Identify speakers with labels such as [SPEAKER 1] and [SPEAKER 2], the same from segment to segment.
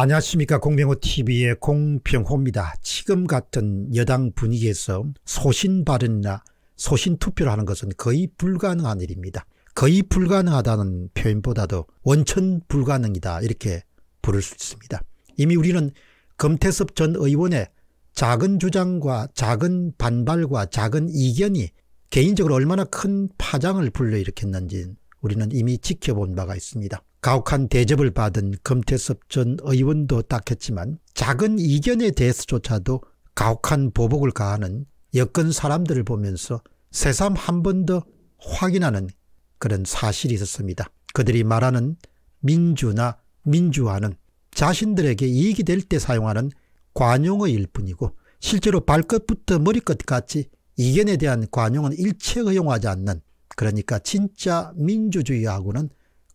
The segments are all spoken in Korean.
[SPEAKER 1] 안녕하십니까 공병호TV의 공병호입니다. 지금 같은 여당 분위기에서 소신발언이나 소신투표를 하는 것은 거의 불가능한 일입니다. 거의 불가능하다는 표현보다도 원천 불가능이다 이렇게 부를 수 있습니다. 이미 우리는 금태섭 전 의원의 작은 주장과 작은 반발과 작은 이견이 개인적으로 얼마나 큰 파장을 불러일으켰는지 우리는 이미 지켜본 바가 있습니다. 가혹한 대접을 받은 금태섭 전 의원도 딱했지만 작은 이견에 대해서조차도 가혹한 보복을 가하는 여건 사람들을 보면서 새삼 한 번 더 확인하는 그런 사실이 있었습니다. 그들이 말하는 민주나 민주화는 자신들에게 이익이 될 때 사용하는 관용의 일 뿐이고 실제로 발끝부터 머리끝까지 이견에 대한 관용은 일체 허용하지 않는 그러니까 진짜 민주주의하고는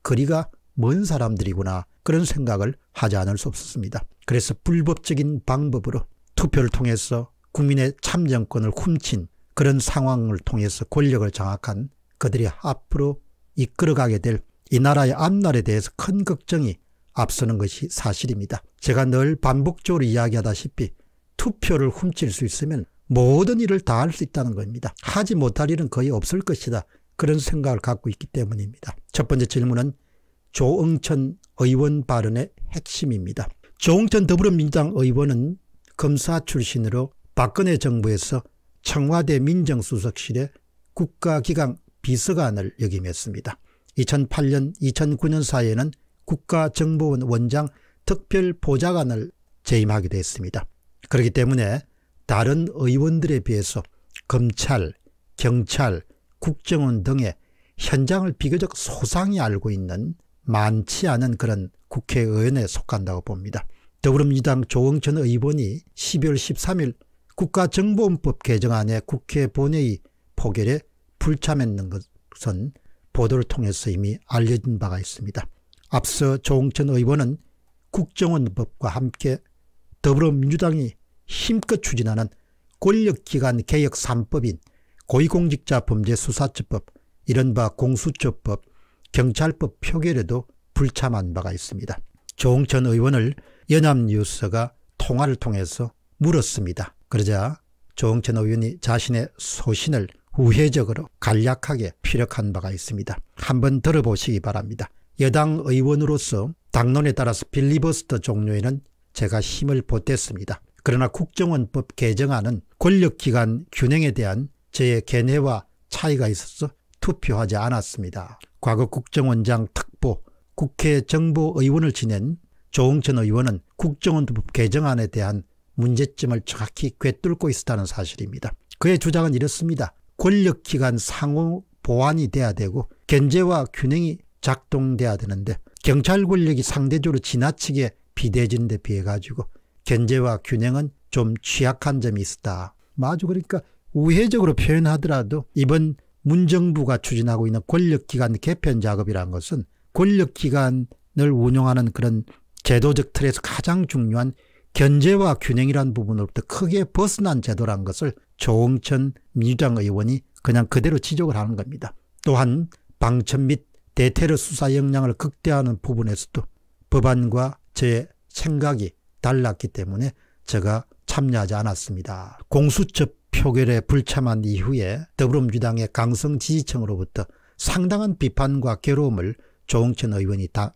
[SPEAKER 1] 거리가 먼 사람들이구나 그런 생각을 하지 않을 수 없었습니다. 그래서 불법적인 방법으로 투표를 통해서 국민의 참정권을 훔친 그런 상황을 통해서 권력을 장악한 그들이 앞으로 이끌어가게 될 이 나라의 앞날에 대해서 큰 걱정이 앞서는 것이 사실입니다. 제가 늘 반복적으로 이야기하다시피 투표를 훔칠 수 있으면 모든 일을 다 할 수 있다는 겁니다. 하지 못할 일은 거의 없을 것이다. 그런 생각을 갖고 있기 때문입니다. 첫 번째 질문은 조응천 의원 발언의 핵심입니다. 조응천 더불어민주당 의원은 검사 출신으로 박근혜 정부에서 청와대 민정수석실의 국가기강 비서관을 역임했습니다. 2008년 2009년 사이에는 국가정보원 원장 특별보좌관을 재임하기도 했습니다. 그렇기 때문에 다른 의원들에 비해서 검찰, 경찰, 국정원 등의 현장을 비교적 소상히 알고 있는 많지 않은 그런 국회의원에 속한다고 봅니다. 더불어민주당 조응천 의원이 12월 13일 국가정보원법 개정안의 국회 본회의 포결에 불참했는 것은 보도를 통해서 이미 알려진 바가 있습니다. 앞서 조응천 의원은 국정원법과 함께 더불어민주당이 힘껏 추진하는 권력기관 개혁 3법인 고위공직자범죄수사처법, 이른바 공수처법, 경찰법 표결에도 불참한 바가 있습니다. 조홍천 의원을 연합뉴스가 통화를 통해서 물었습니다. 그러자 조홍천 의원이 자신의 소신을 우회적으로 간략하게 피력한 바가 있습니다. 한번 들어보시기 바랍니다. 여당 의원으로서 당론에 따라서 빌리버스터 종료에는 제가 힘을 보탰습니다. 그러나 국정원법 개정안은 권력기관 균형에 대한 저의 견해와 차이가 있어서 투표하지 않았습니다. 과거 국정원장 특보 국회 정보의원을 지낸 조홍천 의원은 국정원법 개정안에 대한 문제점을 정확히 꿰뚫고 있었다는 사실입니다. 그의 주장은 이렇습니다. 권력기관 상호 보완이 돼야 되고 견제와 균형이 작동돼야 되는데 경찰 권력이 상대적으로 지나치게 비대해지데 비해 가지고 견제와 균형은 좀 취약한 점이 있었다. 마주 그러니까 우회적으로 표현하더라도 이번 문정부가 추진하고 있는 권력기관 개편 작업이라는 것은 권력기관을 운영하는 그런 제도적 틀에서 가장 중요한 견제와 균형이라는 부분으로부터 크게 벗어난 제도란 것을 조홍천 민주당 의원이 그냥 그대로 지적을 하는 겁니다. 또한 방천 및 대테러 수사 역량을 극대화하는 부분에서도 법안과 제 생각이 달랐기 때문에 제가 참여하지 않았습니다. 공수처 표결에 불참한 이후에 더불어민주당의 강성 지지층으로부터 상당한 비판과 괴로움을 조홍천 의원이 다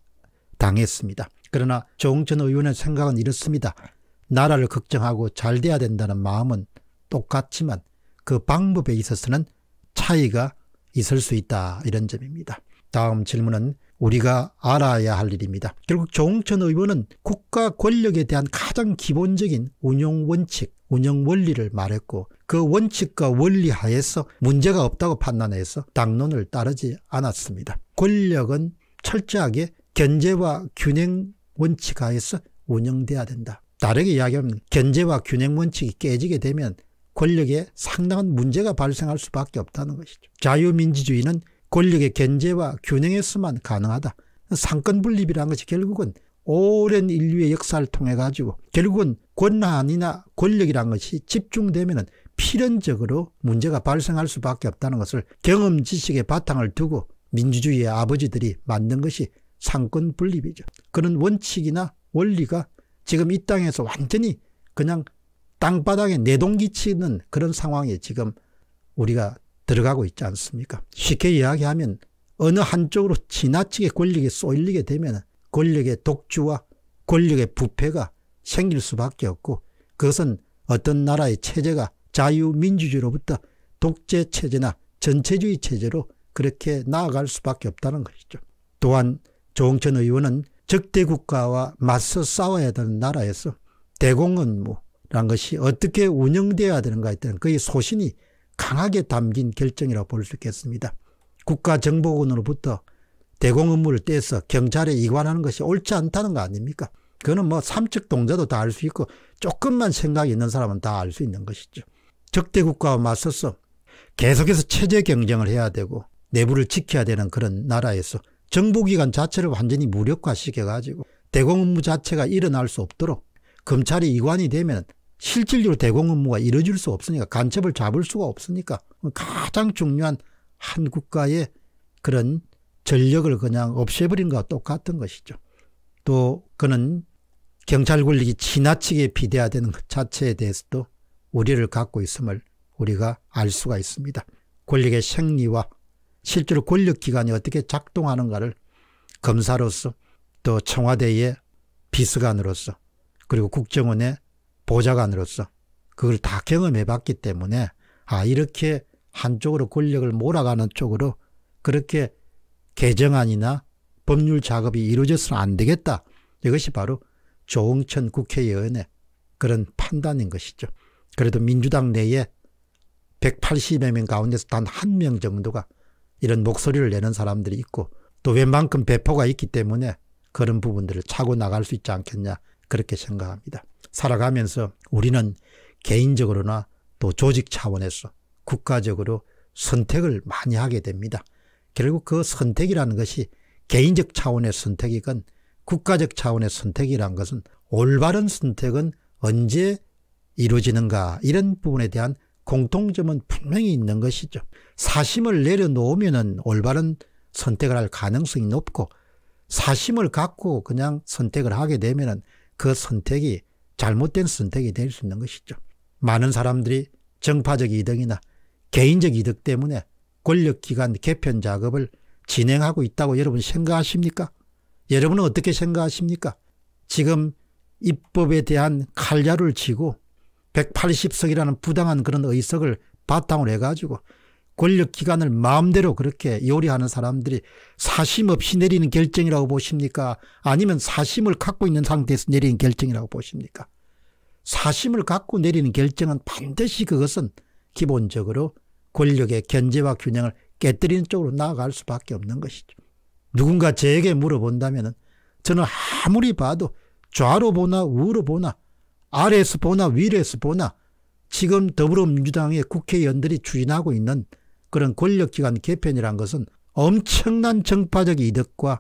[SPEAKER 1] 당했습니다. 그러나 조홍천 의원의 생각은 이렇습니다. 나라를 걱정하고 잘 돼야 된다는 마음은 똑같지만 그 방법에 있어서는 차이가 있을 수 있다 이런 점입니다. 다음 질문은 우리가 알아야 할 일입니다. 결국 조홍천 의원은 국가 권력에 대한 가장 기본적인 운용 원칙 운영 원리를 말했고 그 원칙과 원리 하에서 문제가 없다고 판단해서 당론을 따르지 않았습니다. 권력은 철저하게 견제와 균형 원칙 하에서 운영돼야 된다. 다르게 이야기하면 견제와 균형 원칙이 깨지게 되면 권력에 상당한 문제가 발생할 수밖에 없다는 것이죠. 자유민주주의는 권력의 견제와 균형에서만 가능하다. 상권 분립이라는 것이 결국은 오랜 인류의 역사를 통해 가지고 결국은 권한이나 권력이란 것이 집중되면 은 필연적으로 문제가 발생할 수밖에 없다는 것을 경험 지식의 바탕을 두고 민주주의의 아버지들이 만든 것이 상권 분립이죠. 그런 원칙이나 원리가 지금 이 땅에서 완전히 그냥 땅바닥에 내동기치는 그런 상황에 지금 우리가 들어가고 있지 않습니까? 쉽게 이야기하면 어느 한쪽으로 지나치게 권력이 쏠리게 되면 권력의 독주와 권력의 부패가 생길 수밖에 없고 그것은 어떤 나라의 체제가 자유민주주의로부터 독재 체제나 전체주의 체제로 그렇게 나아갈 수밖에 없다는 것이죠. 또한 조홍천 의원은 적대 국가와 맞서 싸워야 되는 나라에서 대공헌무란 것이 어떻게 운영되어야 되는가에 대한 그의 소신이 강하게 담긴 결정이라고 볼 수 있겠습니다. 국가정보원으로부터 대공 업무를 떼서 경찰에 이관하는 것이 옳지 않다는 거 아닙니까? 그거는 뭐 삼척 동자도 다 알 수 있고 조금만 생각이 있는 사람은 다 알 수 있는 것이죠. 적대 국가와 맞서서 계속해서 체제 경쟁을 해야 되고 내부를 지켜야 되는 그런 나라에서 정부기관 자체를 완전히 무력화시켜가지고 대공 업무 자체가 일어날 수 없도록 검찰이 이관이 되면 실질적으로 대공 업무가 이루어질 수 없으니까 간첩을 잡을 수가 없으니까 가장 중요한 한 국가의 그런 전력을 그냥 없애버린 것과 똑같은 것이죠. 또 그는 경찰 권력이 지나치게 비대화되는 것 자체에 대해서도 우려를 갖고 있음을 우리가 알 수가 있습니다. 권력의 생리와 실제로 권력기관이 어떻게 작동하는가를 검사로서 또 청와대의 비서관으로서 그리고 국정원의 보좌관으로서 그걸 다 경험해 봤기 때문에 아, 이렇게 한쪽으로 권력을 몰아가는 쪽으로 그렇게 개정안이나 법률 작업이 이루어져서는 안 되겠다. 이것이 바로 조응천 국회의원의 그런 판단인 것이죠. 그래도 민주당 내에 180여 명 가운데서 단 한 명 정도가 이런 목소리를 내는 사람들이 있고 또 웬만큼 배포가 있기 때문에 그런 부분들을 차고 나갈 수 있지 않겠냐 그렇게 생각합니다. 살아가면서 우리는 개인적으로나 또 조직 차원에서 국가적으로 선택을 많이 하게 됩니다. 결국 그 선택이라는 것이 개인적 차원의 선택이건 국가적 차원의 선택이란 것은 올바른 선택은 언제 이루어지는가 이런 부분에 대한 공통점은 분명히 있는 것이죠. 사심을 내려놓으면 올바른 선택을 할 가능성이 높고 사심을 갖고 그냥 선택을 하게 되면 그 선택이 잘못된 선택이 될 수 있는 것이죠. 많은 사람들이 정파적 이득이나 개인적 이득 때문에 권력기관 개편 작업을 진행하고 있다고 여러분 생각하십니까? 여러분은 어떻게 생각하십니까? 지금 입법에 대한 칼자루를 치고 180석이라는 부당한 그런 의석을 바탕으로 해가지고 권력기관을 마음대로 그렇게 요리하는 사람들이 사심 없이 내리는 결정이라고 보십니까? 아니면 사심을 갖고 있는 상태에서 내리는 결정이라고 보십니까? 사심을 갖고 내리는 결정은 반드시 그것은 기본적으로 권력의 견제와 균형을 깨뜨리는 쪽으로 나아갈 수밖에 없는 것이죠. 누군가 저게 물어본다면 저는 아무리 봐도 좌로 보나 우로 보나 아래에서 보나 위에서 보나 지금 더불어민주당의 국회의원들이 추진하고 있는 그런 권력기관 개편이란 것은 엄청난 정파적 이득과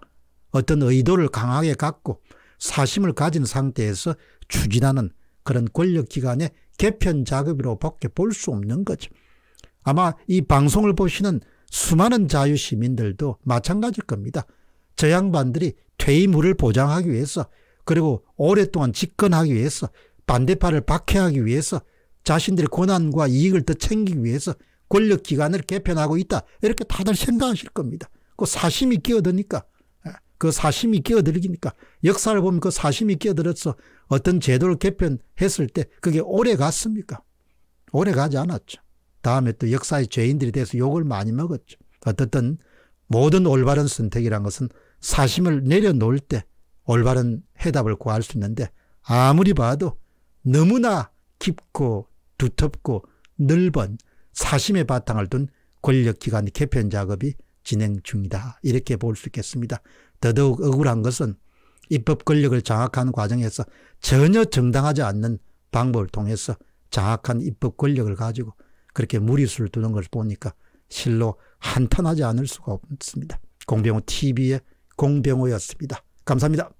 [SPEAKER 1] 어떤 의도를 강하게 갖고 사심을 가진 상태에서 추진하는 그런 권력기관의 개편 작업으로 밖에 볼 수 없는 거죠. 아마 이 방송을 보시는 수많은 자유시민들도 마찬가지일 겁니다. 저 양반들이 퇴임후를 보장하기 위해서 그리고 오랫동안 집권하기 위해서 반대파를 박해하기 위해서 자신들의 권한과 이익을 더 챙기기 위해서 권력기관을 개편하고 있다. 이렇게 다들 생각하실 겁니다. 그 사심이 끼어드니까 예, 그 사심이 끼어들기니까 역사를 보면 그 사심이 끼어들어서 어떤 제도를 개편했을 때 그게 오래 갔습니까? 오래 가지 않았죠. 다음에 또 역사의 죄인들이 돼서 욕을 많이 먹었죠. 어떻든 모든 올바른 선택이란 것은 사심을 내려놓을 때 올바른 해답을 구할 수 있는데 아무리 봐도 너무나 깊고 두텁고 넓은 사심의 바탕을 둔 권력기관 개편 작업이 진행 중이다. 이렇게 볼 수 있겠습니다. 더더욱 억울한 것은 입법 권력을 장악하는 과정에서 전혀 정당하지 않는 방법을 통해서 장악한 입법 권력을 가지고 그렇게 무리수를 두는 걸 보니까 실로 한탄하지 않을 수가 없습니다. 공병호 TV의 공병호였습니다. 감사합니다.